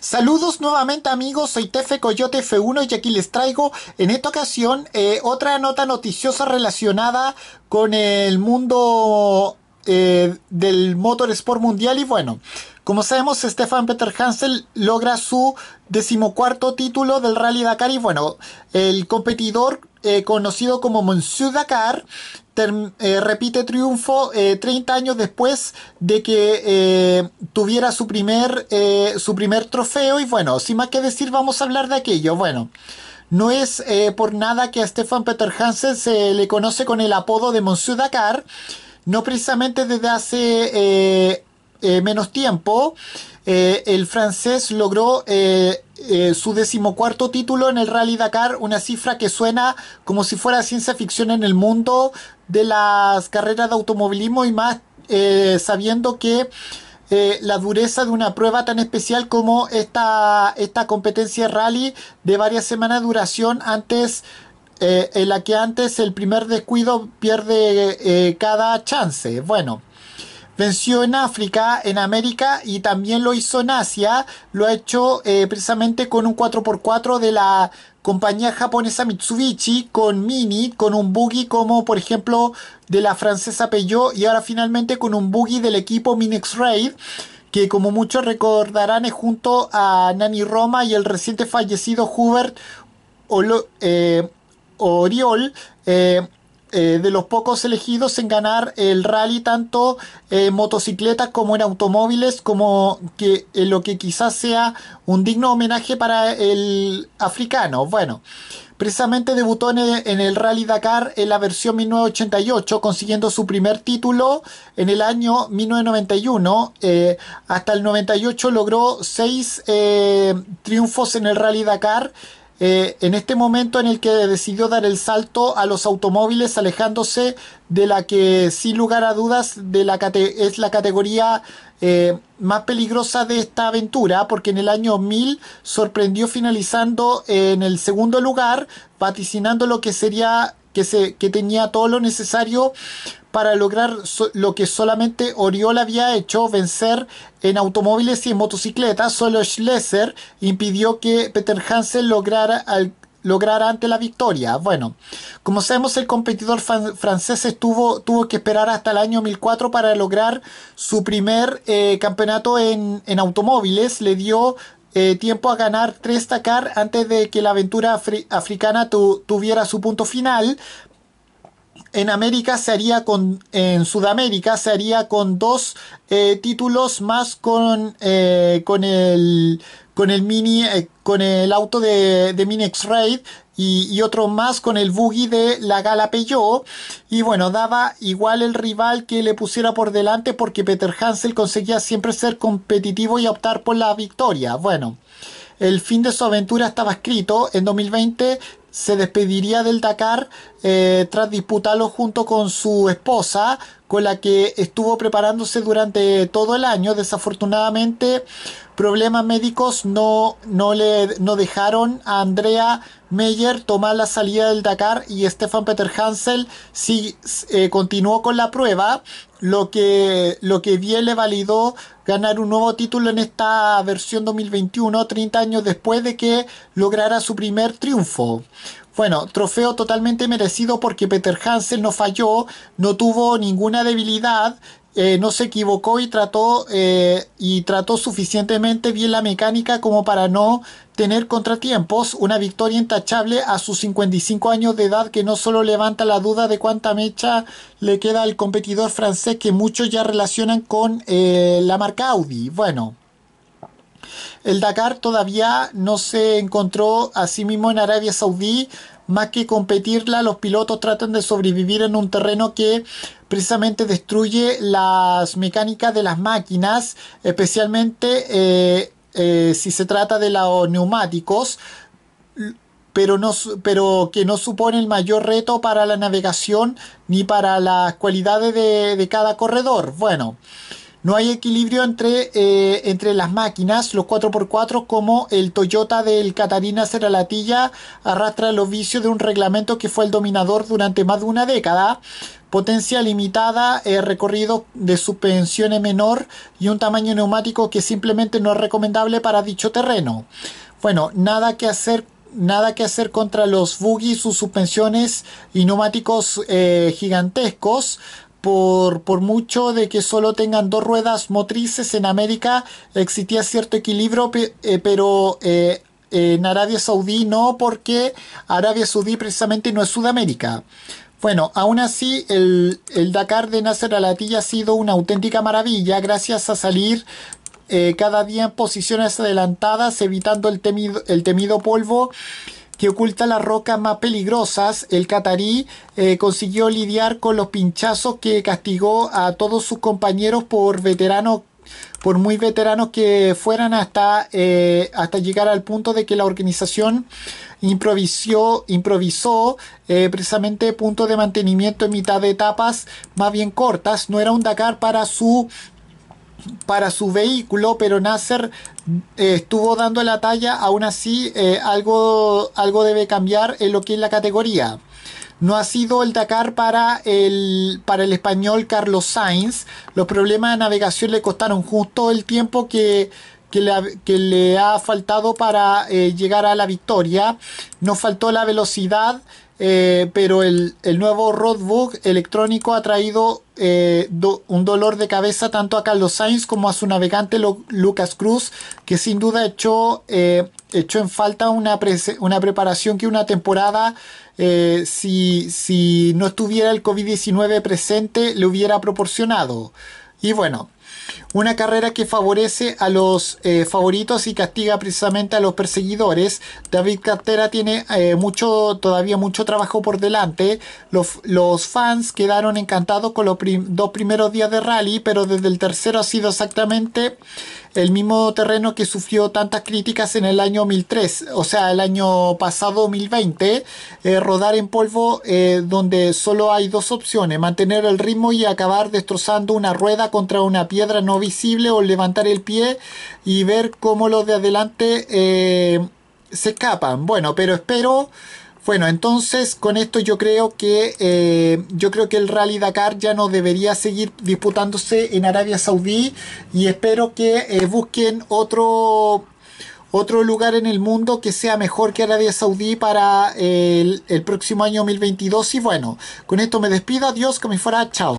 Saludos nuevamente amigos, soy Tefe Coyote F1 y aquí les traigo en esta ocasión eh, otra nota noticiosa relacionada con el mundo eh, del motorsport mundial y bueno, como sabemos, Stefan Peter Hansel logra su decimocuarto título del Rally Dakar y bueno, el competidor eh, conocido como Monsieur Dakar eh, repite triunfo 30 eh, años después de que eh, tuviera su primer, su primer trofeo. Y bueno, sin más que decir, vamos a hablar de aquello. Bueno. No es por nada que a Stefan Peter Hansen se le conoce con el apodo de Monsieur Dakar, no precisamente desde hace menos tiempo, el francés logró su decimocuarto título en el Rally Dakar, una cifra que suena como si fuera ciencia ficción en el mundo de las carreras de automovilismo y más eh, sabiendo que eh, la dureza de una prueba tan especial como esta, esta competencia rally de varias semanas de duración antes eh, en la que antes el primer descuido pierde cada chance. Bueno, venció en África, en América y también lo hizo en Asia. Lo ha hecho precisamente con un 4x4 de la compañía japonesa Mitsubishi con Mini, con un buggy como por ejemplo de la francesa Peugeot y ahora finalmente con un buggy del equipo Minix Raid que como muchos recordarán es junto a Nani Roma y el reciente fallecido Hubert eh, Oriol eh, eh, de los pocos elegidos en ganar el rally tanto en eh, motocicletas como en automóviles, como que eh, lo que quizás sea un digno homenaje para el africano. Bueno, precisamente debutó en el, Rally Dakar en la versión 1988, consiguiendo su primer título en el año 1991. hasta el 98 logró seis triunfos en el Rally Dakar eh, en este momento en el que decidió dar el salto a los automóviles, alejándose de la que sin lugar a dudas de la cate es la categoría eh, más peligrosa de esta aventura, porque en el año 1000 sorprendió finalizando en el segundo lugar, vaticinando lo que sería que, se, tenía todo lo necesario para lograr lo que solamente Oriol había hecho, vencer en automóviles y en motocicletas. Solo Schleser impidió que Peter Hansen lograra lograr ante la victoria. Bueno, como sabemos, el competidor francés estuvo, tuvo que esperar hasta el año 2004 para lograr su primer eh, campeonato en, en, automóviles. Le dio eh, tiempo a ganar tres Dakar antes de que la aventura africana tuviera su punto final. En América se con, en Sudamérica se haría con dos eh, títulos más con, eh, con el con el mini, eh, con el auto de, de x Raid y, otro más con el buggy de la Gala Peugeot. Y bueno, daba igual el rival que le pusiera por delante porque Peter Hansel conseguía siempre ser competitivo y optar por la victoria. Bueno, el fin de su aventura estaba escrito. En 2020 se despediría del Dakar eh, tras disputarlo junto con su esposa, con la que estuvo preparándose durante todo el año. Desafortunadamente, problemas médicos no, no le dejaron a Andrea Meyer tomar la salida del Dakar y Stefan Peter Hansel sí, eh, continuó con la prueba, lo que, lo que bien le validó ganar un nuevo título en esta versión 2021, 30 años después de que lograra su primer triunfo. Bueno, trofeo totalmente merecido porque Peter Hansen no falló, no tuvo ninguna debilidad, eh, no se equivocó y trató, eh, y trató suficientemente bien la mecánica como para no tener contratiempos, una victoria intachable a sus 55 años de edad que no solo levanta la duda de cuánta mecha le queda al competidor francés que muchos ya relacionan con eh, la marca Audi. Bueno. El Dakar todavía no se encontró a mismo en Arabia Saudí, más que competirla, los pilotos tratan de sobrevivir en un terreno que precisamente destruye las mecánicas de las máquinas, especialmente eh, eh, si se trata de los neumáticos. Pero, que no supone el mayor reto para la navegación ni para las cualidades de, de cada corredor. Bueno, no hay equilibrio entre, eh, entre las máquinas, los 4x4, como el Toyota del Catarina Seralatilla arrastra los vicios de un reglamento que fue el dominador durante más de una década. Potencia limitada, eh, recorrido de suspensiones menor y un tamaño neumático que simplemente no es recomendable para dicho terreno. Bueno, nada que hacer nada que hacer contra los buggy, sus suspensiones y neumáticos eh, gigantescos por, mucho de que solo tengan dos ruedas motrices en América existía cierto equilibrio, eh, pero eh, en Arabia Saudí no, porque Arabia Saudí precisamente no es Sudamérica. Bueno, aún así el, Dakar de Nasser Alatilla ha sido una auténtica maravilla gracias a salir eh, cada día en posiciones adelantadas evitando el temido, el temido polvo que oculta las rocas más peligrosas, el catarí eh, consiguió lidiar con los pinchazos que castigó a todos sus compañeros por veteranos por muy veteranos que fueran hasta, eh, hasta llegar al punto de que la organización improvisó, eh, precisamente punto de mantenimiento en mitad de etapas más bien cortas. No era un Dakar para su para su vehículo, pero Nasser eh, estuvo dando la talla, aún así eh, algo, algo debe cambiar en lo que es la categoría. No ha sido el Dakar para el, para el español Carlos Sainz. Los problemas de navegación le costaron justo el tiempo que, que le, ha, faltado para eh, llegar a la victoria. no faltó la velocidad eh, pero el, nuevo roadbook electrónico ha traído eh, un dolor de cabeza tanto a Carlos Sainz como a su navegante Lucas Cruz, que sin duda echó, eh, en falta una, una, preparación que una temporada, si, si no estuviera el COVID-19 presente, le hubiera proporcionado. Y bueno, una carrera que favorece a los eh, favoritos y castiga precisamente a los perseguidores. David Cartera tiene eh, mucho, todavía mucho trabajo por delante. Los, fans quedaron encantados con los dos primeros días de rally, pero desde el tercero ha sido exactamente el mismo terreno que sufrió tantas críticas en el año 2003, o sea, el año pasado 2020, eh, rodar en polvo eh, donde solo hay dos opciones, mantener el ritmo y acabar destrozando una rueda contra una piedra no visible o levantar el pie y ver cómo los de adelante eh, se escapan. Bueno, pero espero... Bueno, entonces con esto yo creo que eh, yo creo que el Rally Dakar ya no debería seguir disputándose en Arabia Saudí y espero que eh, busquen otro otro lugar en el mundo que sea mejor que Arabia Saudí para eh, el, el próximo año 2022 y bueno, con esto me despido, adiós, que me fuera, chao.